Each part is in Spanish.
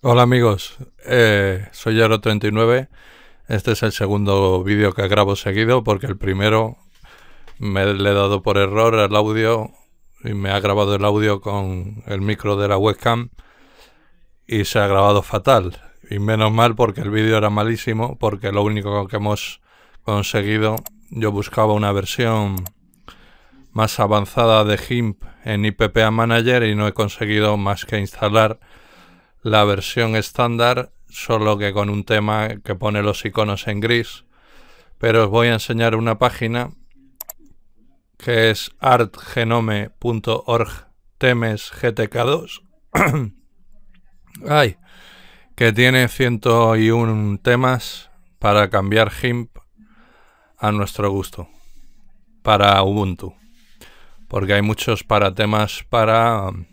Hola amigos, eh, soy Yaro39. Este es el segundo vídeo que grabo seguido porque el primero me le he dado por error el audio y me ha grabado el audio con el micro de la webcam y se ha grabado fatal. Y menos mal porque el vídeo era malísimo porque lo único que hemos conseguido, yo buscaba una versión más avanzada de GIMP en IPPA Manager y no he conseguido más que instalar la versión estándar, solo que con un tema que pone los iconos en gris. Pero os voy a enseñar una página que es artgenome.org temes gtk2. Ay, que tiene 101 temas para cambiar GIMP a nuestro gusto, para Ubuntu. Porque hay muchos para temas para um,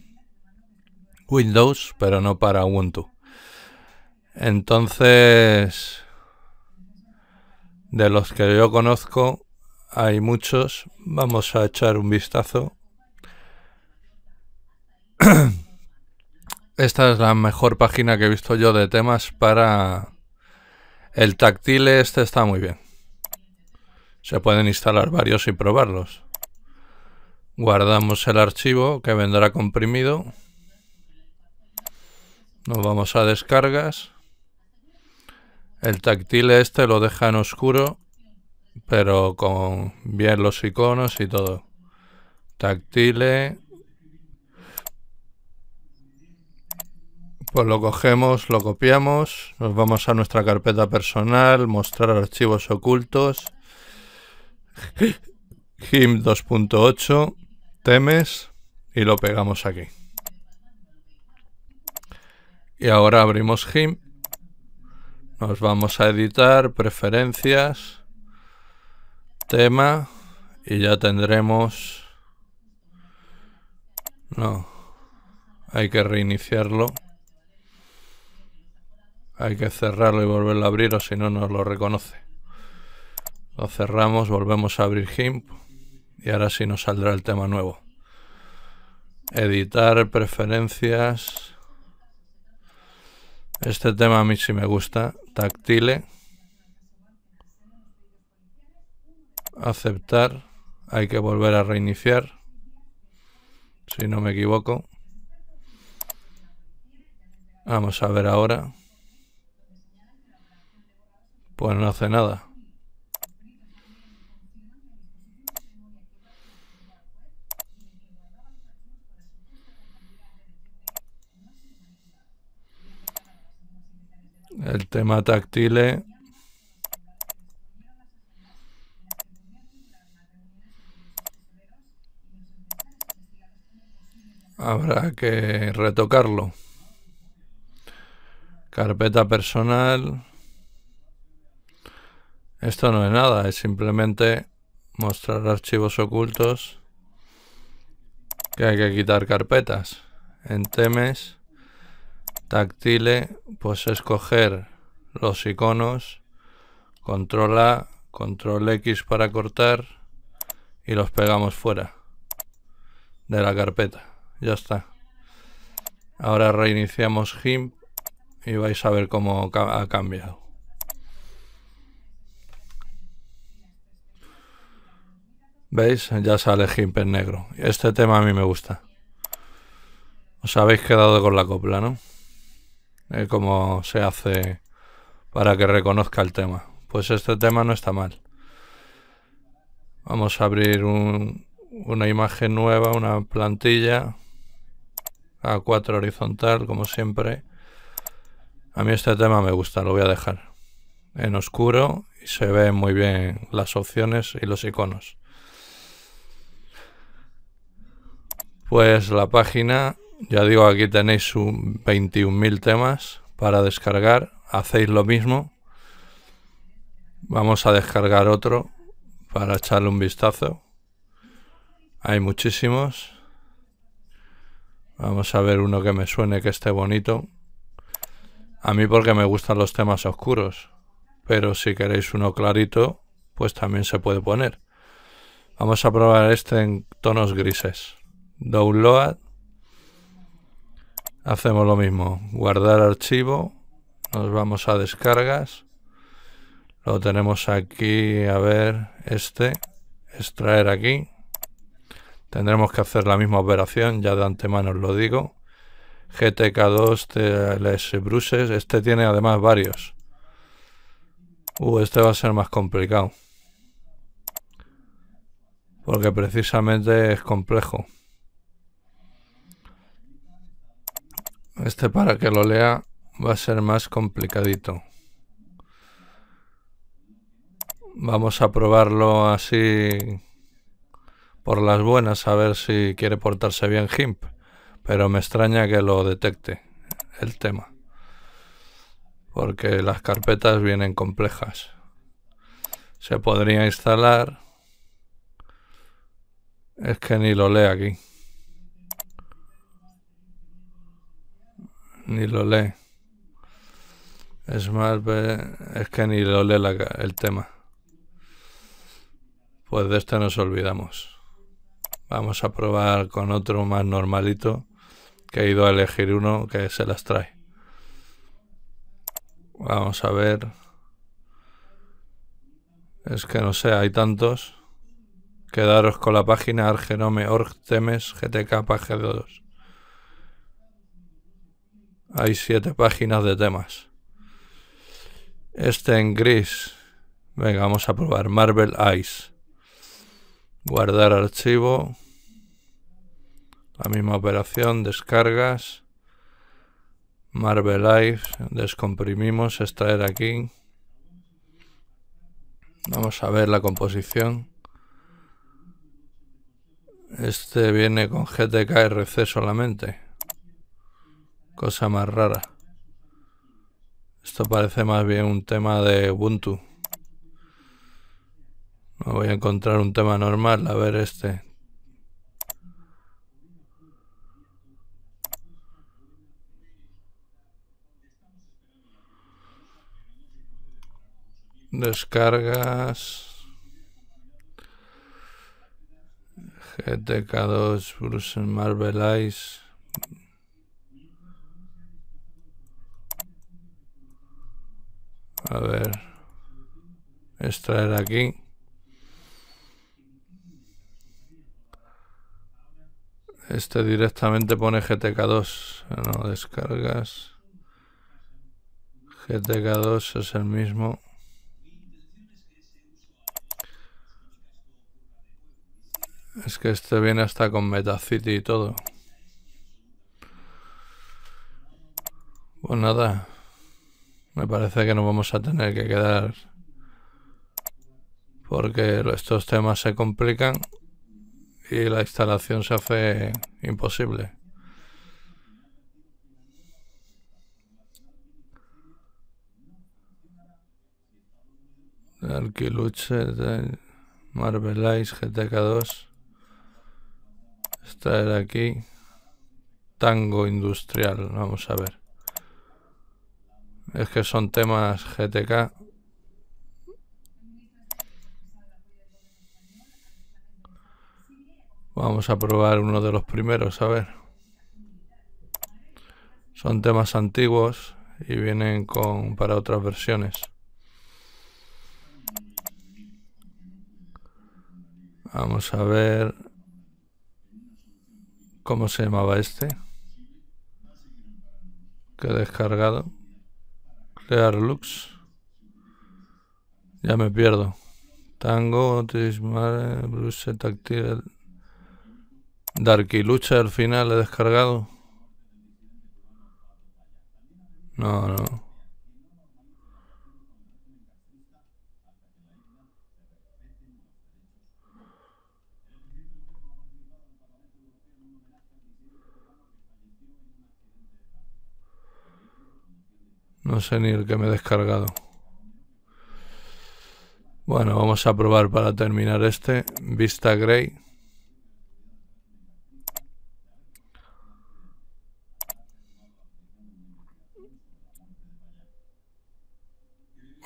Windows, pero no para Ubuntu. Entonces, de los que yo conozco, hay muchos. Vamos a echar un vistazo. Esta es la mejor página que he visto yo de temas para... El táctil este está muy bien. Se pueden instalar varios y probarlos. Guardamos el archivo que vendrá comprimido. Nos vamos a descargas. El táctil este lo deja en oscuro, pero con bien los iconos y todo. Tactile, Pues lo cogemos, lo copiamos, nos vamos a nuestra carpeta personal, mostrar archivos ocultos, GIMP 2.8, temes y lo pegamos aquí y ahora abrimos GIMP. Nos vamos a editar, preferencias, tema y ya tendremos... No, hay que reiniciarlo. Hay que cerrarlo y volverlo a abrir o si no nos lo reconoce. Lo cerramos, volvemos a abrir GIMP y ahora sí nos saldrá el tema nuevo. Editar, preferencias... Este tema a mí sí me gusta. Tactile. Aceptar. Hay que volver a reiniciar. Si no me equivoco. Vamos a ver ahora. Pues no hace nada. Tema tactile. Habrá que retocarlo. Carpeta personal. Esto no es nada, es simplemente mostrar archivos ocultos que hay que quitar carpetas. En temes, táctile, pues escoger los iconos, control A, control X para cortar y los pegamos fuera de la carpeta. Ya está. Ahora reiniciamos GIMP y vais a ver cómo ha cambiado. ¿Veis? Ya sale GIMP en negro. Este tema a mí me gusta. Os habéis quedado con la copla, ¿no? Eh, como se hace para que reconozca el tema. Pues este tema no está mal. Vamos a abrir una imagen nueva, una plantilla a 4 horizontal, como siempre. A mí este tema me gusta, lo voy a dejar en oscuro y se ven muy bien las opciones y los iconos. Pues la página, ya digo, aquí tenéis 21.000 temas para descargar, hacéis lo mismo. Vamos a descargar otro para echarle un vistazo. Hay muchísimos. Vamos a ver uno que me suene, que esté bonito. A mí porque me gustan los temas oscuros. Pero si queréis uno clarito, pues también se puede poner. Vamos a probar este en tonos grises. Download hacemos lo mismo. Guardar archivo. Nos vamos a descargas. Lo tenemos aquí. A ver, este. Extraer aquí. Tendremos que hacer la misma operación. Ya de antemano os lo digo. GTK2 TLS Bruces. Este tiene además varios. Uh, este va a ser más complicado. Porque precisamente es complejo. Este para que lo lea va a ser más complicadito. Vamos a probarlo así por las buenas, a ver si quiere portarse bien GIMP. Pero me extraña que lo detecte el tema. Porque las carpetas vienen complejas. Se podría instalar. Es que ni lo lea aquí. ni lo lee. Es más, es que ni lo lee el tema. Pues de este nos olvidamos. Vamos a probar con otro más normalito, que he ido a elegir uno que se las trae. Vamos a ver. Es que no sé, hay tantos. Quedaros con la página org temes gtk 2 hay siete páginas de temas. Este en gris. Venga, vamos a probar. Marvel Eyes. Guardar archivo. La misma operación, descargas. Marvel Eyes, descomprimimos, extraer aquí. Vamos a ver la composición. Este viene con GTKRC solamente. Cosa más rara. Esto parece más bien un tema de Ubuntu. Me voy a encontrar un tema normal, a ver este. Descargas. GTK2 Bruce Marvel Ice. A ver. Extraer aquí. Este directamente pone GTK2. No, descargas. GTK2 es el mismo. Es que este viene hasta con Metacity y todo. Pues nada. Me parece que no vamos a tener que quedar porque estos temas se complican y la instalación se hace imposible. Alquiluche de Marvel Ice GTK2. está aquí. Tango industrial, vamos a ver. Es que son temas GTK. Vamos a probar uno de los primeros, a ver. Son temas antiguos y vienen con para otras versiones. Vamos a ver cómo se llamaba este que he descargado crear Lux. Ya me pierdo. Tango, Tismar, Bruce, Tactil. Darky Lucha al final he descargado. No, no. No sé ni el que me he descargado. Bueno, vamos a probar para terminar este. Vista Grey.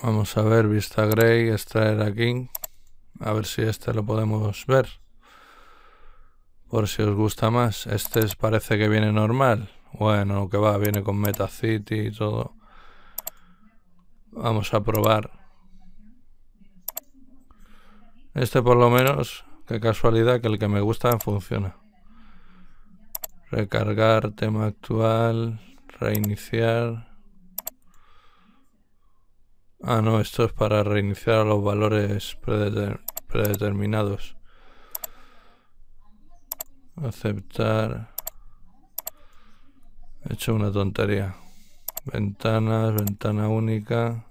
Vamos a ver, Vista Grey, extraer aquí. A ver si este lo podemos ver. Por si os gusta más. Este parece que viene normal. Bueno, que va, viene con Metacity y todo. Vamos a probar. Este por lo menos, qué casualidad que el que me gusta funciona. Recargar tema actual, reiniciar. Ah, no, esto es para reiniciar los valores predeterminados. Aceptar. He hecho una tontería. Ventanas, ventana única.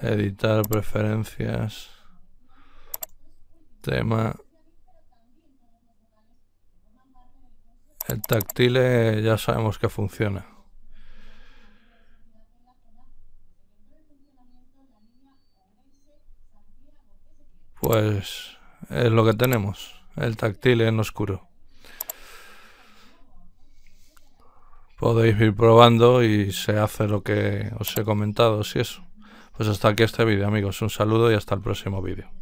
Editar preferencias. Tema. El tactile eh, ya sabemos que funciona. Pues es lo que tenemos. El tactile en oscuro. podéis ir probando y se hace lo que os he comentado, si eso. Pues hasta aquí este vídeo amigos, un saludo y hasta el próximo vídeo.